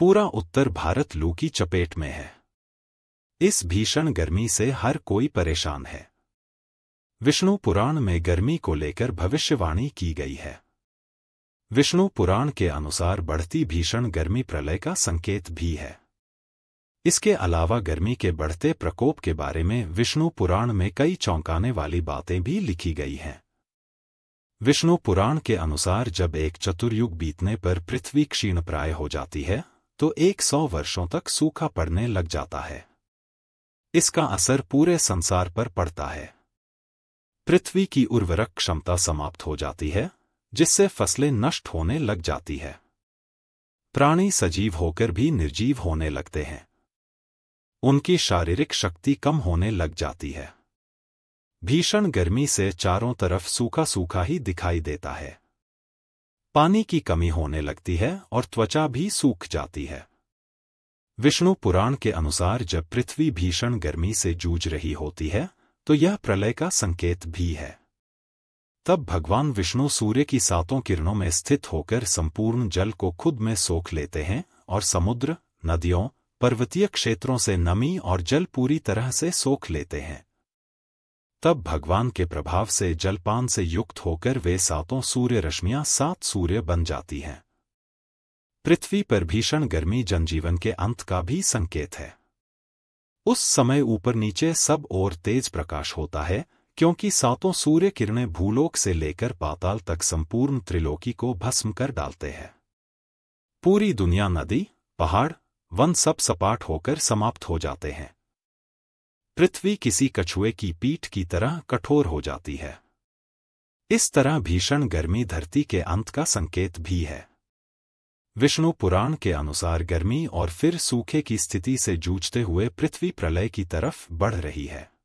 पूरा उत्तर भारत लू की चपेट में है इस भीषण गर्मी से हर कोई परेशान है विष्णु पुराण में गर्मी को लेकर भविष्यवाणी की गई है विष्णु पुराण के अनुसार बढ़ती भीषण गर्मी प्रलय का संकेत भी है इसके अलावा गर्मी के बढ़ते प्रकोप के बारे में विष्णु पुराण में कई चौंकाने वाली बातें भी लिखी गई हैं विष्णु पुराण के अनुसार जब एक चतुर्युग बीतने पर पृथ्वी क्षीण प्राय हो जाती है तो 100 वर्षों तक सूखा पड़ने लग जाता है इसका असर पूरे संसार पर पड़ता है पृथ्वी की उर्वरक क्षमता समाप्त हो जाती है जिससे फसलें नष्ट होने लग जाती है प्राणी सजीव होकर भी निर्जीव होने लगते हैं उनकी शारीरिक शक्ति कम होने लग जाती है भीषण गर्मी से चारों तरफ सूखा सूखा ही दिखाई देता है पानी की कमी होने लगती है और त्वचा भी सूख जाती है विष्णु पुराण के अनुसार जब पृथ्वी भीषण गर्मी से जूझ रही होती है तो यह प्रलय का संकेत भी है तब भगवान विष्णु सूर्य की सातों किरणों में स्थित होकर संपूर्ण जल को खुद में सोख लेते हैं और समुद्र नदियों पर्वतीय क्षेत्रों से नमी और जल पूरी तरह से सोख लेते हैं तब भगवान के प्रभाव से जलपान से युक्त होकर वे सातों सूर्य रश्मियां सात सूर्य बन जाती हैं पृथ्वी पर भीषण गर्मी जनजीवन के अंत का भी संकेत है उस समय ऊपर नीचे सब और तेज प्रकाश होता है क्योंकि सातों सूर्य किरणें भूलोक से लेकर पाताल तक संपूर्ण त्रिलोकी को भस्म कर डालते हैं पूरी दुनिया नदी पहाड़ वन सब सपाट होकर समाप्त हो जाते हैं पृथ्वी किसी कछुए की पीठ की तरह कठोर हो जाती है इस तरह भीषण गर्मी धरती के अंत का संकेत भी है विष्णु पुराण के अनुसार गर्मी और फिर सूखे की स्थिति से जूझते हुए पृथ्वी प्रलय की तरफ बढ़ रही है